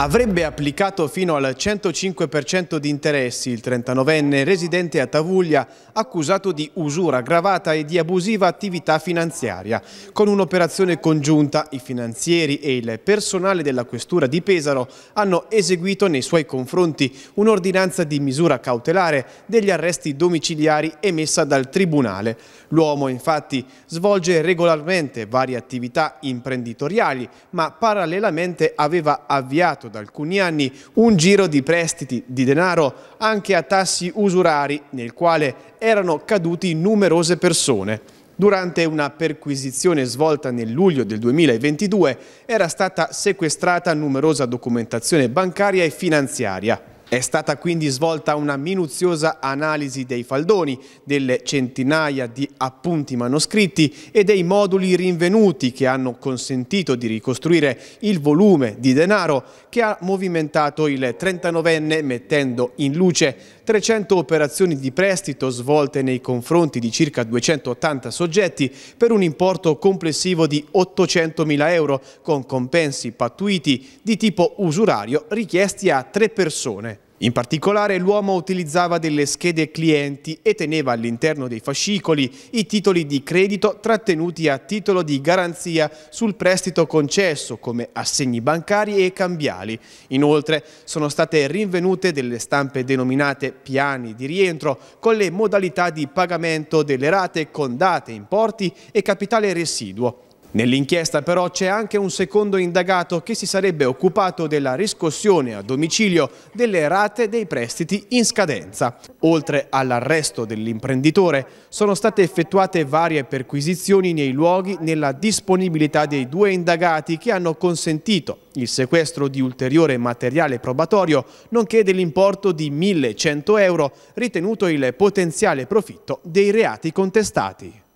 Avrebbe applicato fino al 105% di interessi il 39enne residente a Tavuglia, accusato di usura aggravata e di abusiva attività finanziaria. Con un'operazione congiunta, i finanzieri e il personale della questura di Pesaro hanno eseguito nei suoi confronti un'ordinanza di misura cautelare degli arresti domiciliari emessa dal Tribunale. L'uomo infatti svolge regolarmente varie attività imprenditoriali, ma parallelamente aveva avviato da alcuni anni un giro di prestiti di denaro anche a tassi usurari nel quale erano caduti numerose persone. Durante una perquisizione svolta nel luglio del 2022 era stata sequestrata numerosa documentazione bancaria e finanziaria. È stata quindi svolta una minuziosa analisi dei faldoni, delle centinaia di appunti manoscritti e dei moduli rinvenuti che hanno consentito di ricostruire il volume di denaro che ha movimentato il 39enne mettendo in luce 300 operazioni di prestito svolte nei confronti di circa 280 soggetti per un importo complessivo di 800.000 euro con compensi pattuiti di tipo usurario richiesti a tre persone. In particolare l'uomo utilizzava delle schede clienti e teneva all'interno dei fascicoli i titoli di credito trattenuti a titolo di garanzia sul prestito concesso come assegni bancari e cambiali. Inoltre sono state rinvenute delle stampe denominate piani di rientro con le modalità di pagamento delle rate con date, importi e capitale residuo. Nell'inchiesta però c'è anche un secondo indagato che si sarebbe occupato della riscossione a domicilio delle rate dei prestiti in scadenza. Oltre all'arresto dell'imprenditore sono state effettuate varie perquisizioni nei luoghi nella disponibilità dei due indagati che hanno consentito il sequestro di ulteriore materiale probatorio nonché dell'importo di 1.100 euro ritenuto il potenziale profitto dei reati contestati.